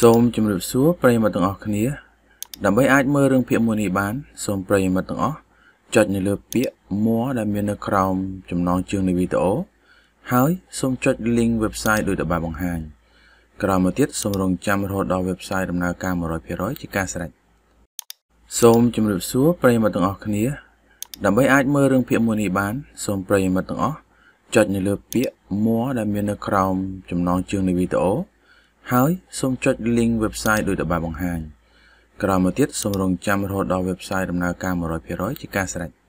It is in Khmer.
សូមជម្រាបសួរប្រិយមិត្តទាំងអស់គ្នា ដើម្បីអាចមើលរឿងភាគមួយនេះបានសូមប្រិយមិត្តទាំងអស់ចុចនៅលើពាក្យ more ដែលមាននៅក្រោមចំណងជើងនៃវីដេអូហើយសូមចុច link website ដូចដែលបានបង្ហាញក្រោយមកទៀតសូមរងចាំរហូតដល់ website ដំណើរការ100%ជាការស្រេចសូមជម្រាបសួរប្រិយមិត្តទាំងអស់គ្នា ដើម្បីអាចមើលរឿងភាគមួយនេះបាន សូមប្រិយមិត្តទាំងអស់ចុចនៅលើពាក្យ more ដែលមាននៅក្រោមចំណងជើងនៃវីដេអូហើយសូមចុច link website ដោយដែលបានបង្ហាញក្រោយមកទៀតសូមរងចាំរហូតដល់ website ដំណើរការ100%ជាការស្រេច។